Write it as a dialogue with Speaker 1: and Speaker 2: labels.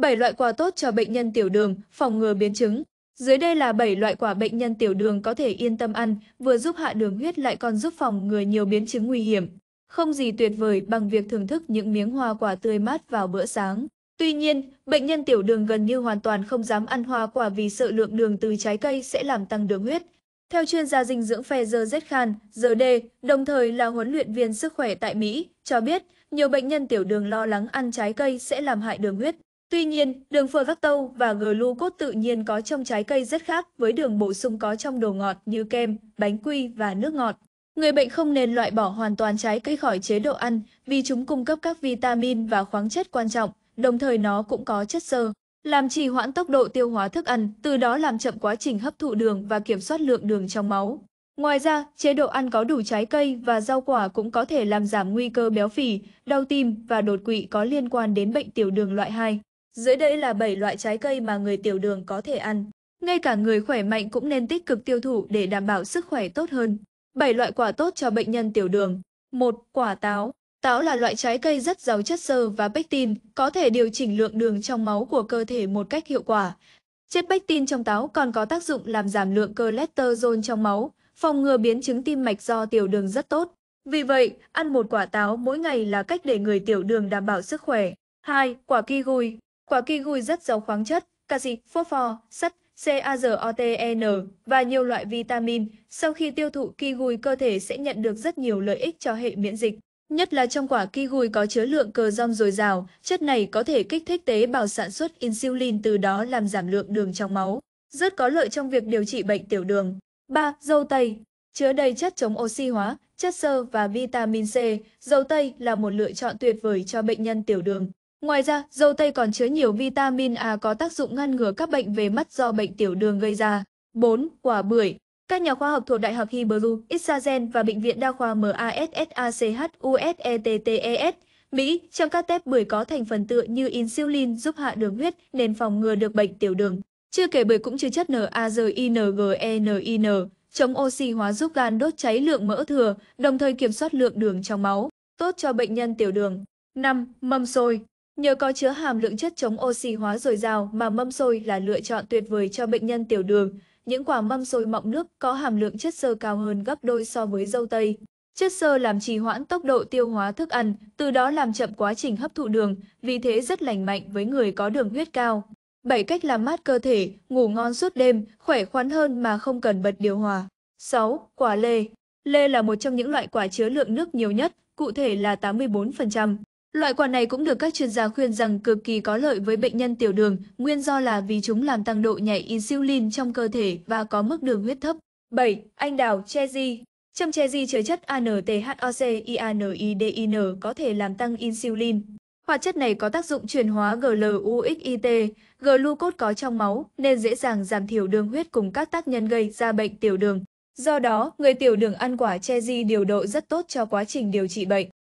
Speaker 1: 7 loại quả tốt cho bệnh nhân tiểu đường, phòng ngừa biến chứng. Dưới đây là 7 loại quả bệnh nhân tiểu đường có thể yên tâm ăn, vừa giúp hạ đường huyết lại còn giúp phòng ngừa nhiều biến chứng nguy hiểm. Không gì tuyệt vời bằng việc thưởng thức những miếng hoa quả tươi mát vào bữa sáng. Tuy nhiên, bệnh nhân tiểu đường gần như hoàn toàn không dám ăn hoa quả vì sợ lượng đường từ trái cây sẽ làm tăng đường huyết. Theo chuyên gia dinh dưỡng Fezer Z Khan, GD, đồng thời là huấn luyện viên sức khỏe tại Mỹ, cho biết nhiều bệnh nhân tiểu đường lo lắng ăn trái cây sẽ làm hại đường huyết. Tuy nhiên, đường phơ các tâu và glucose tự nhiên có trong trái cây rất khác với đường bổ sung có trong đồ ngọt như kem, bánh quy và nước ngọt. Người bệnh không nên loại bỏ hoàn toàn trái cây khỏi chế độ ăn vì chúng cung cấp các vitamin và khoáng chất quan trọng, đồng thời nó cũng có chất xơ, làm trì hoãn tốc độ tiêu hóa thức ăn, từ đó làm chậm quá trình hấp thụ đường và kiểm soát lượng đường trong máu. Ngoài ra, chế độ ăn có đủ trái cây và rau quả cũng có thể làm giảm nguy cơ béo phì, đau tim và đột quỵ có liên quan đến bệnh tiểu đường loại 2. Dưới đây là 7 loại trái cây mà người tiểu đường có thể ăn. Ngay cả người khỏe mạnh cũng nên tích cực tiêu thụ để đảm bảo sức khỏe tốt hơn. 7 loại quả tốt cho bệnh nhân tiểu đường. 1. Quả táo. Táo là loại trái cây rất giàu chất xơ và pectin, có thể điều chỉnh lượng đường trong máu của cơ thể một cách hiệu quả. Chất pectin trong táo còn có tác dụng làm giảm lượng cholesterol trong máu, phòng ngừa biến chứng tim mạch do tiểu đường rất tốt. Vì vậy, ăn một quả táo mỗi ngày là cách để người tiểu đường đảm bảo sức khỏe. 2. Quả kiwi Quả kiwi rất giàu khoáng chất, canxi, phosphor, sắt, CAZOTN e và nhiều loại vitamin. Sau khi tiêu thụ kiwi cơ thể sẽ nhận được rất nhiều lợi ích cho hệ miễn dịch. Nhất là trong quả kiwi có chứa lượng cờ rong dồi dào, chất này có thể kích thích tế bào sản xuất insulin từ đó làm giảm lượng đường trong máu. Rất có lợi trong việc điều trị bệnh tiểu đường. 3. Dâu tây Chứa đầy chất chống oxy hóa, chất xơ và vitamin C, dâu tây là một lựa chọn tuyệt vời cho bệnh nhân tiểu đường. Ngoài ra, dâu tây còn chứa nhiều vitamin A có tác dụng ngăn ngừa các bệnh về mắt do bệnh tiểu đường gây ra. 4. Quả bưởi các nhà khoa học thuộc Đại học Hebrew, Israel và Bệnh viện Đa khoa MASSACHUSETTES, e e Mỹ, trong các tép bưởi có thành phần tựa như insulin giúp hạ đường huyết nên phòng ngừa được bệnh tiểu đường. Chưa kể bưởi cũng chứa chất NAZINGENIN, e chống oxy hóa giúp gan đốt cháy lượng mỡ thừa, đồng thời kiểm soát lượng đường trong máu, tốt cho bệnh nhân tiểu đường. 5. Mâm xôi Nhờ có chứa hàm lượng chất chống oxy hóa dồi dào mà mâm xôi là lựa chọn tuyệt vời cho bệnh nhân tiểu đường. Những quả mâm xôi mọng nước có hàm lượng chất xơ cao hơn gấp đôi so với dâu tây. Chất xơ làm trì hoãn tốc độ tiêu hóa thức ăn, từ đó làm chậm quá trình hấp thụ đường, vì thế rất lành mạnh với người có đường huyết cao. 7 cách làm mát cơ thể, ngủ ngon suốt đêm, khỏe khoắn hơn mà không cần bật điều hòa. 6. Quả lê Lê là một trong những loại quả chứa lượng nước nhiều nhất, cụ thể là 84%. Loại quả này cũng được các chuyên gia khuyên rằng cực kỳ có lợi với bệnh nhân tiểu đường, nguyên do là vì chúng làm tăng độ nhảy insulin trong cơ thể và có mức đường huyết thấp. 7. Anh đào, Chezi Châm Chezi chứa chất ANTHOCIANIDIN có thể làm tăng insulin. Hoạt chất này có tác dụng chuyển hóa GLUXIT, glucose có trong máu nên dễ dàng giảm thiểu đường huyết cùng các tác nhân gây ra bệnh tiểu đường. Do đó, người tiểu đường ăn quả Chezi điều độ rất tốt cho quá trình điều trị bệnh.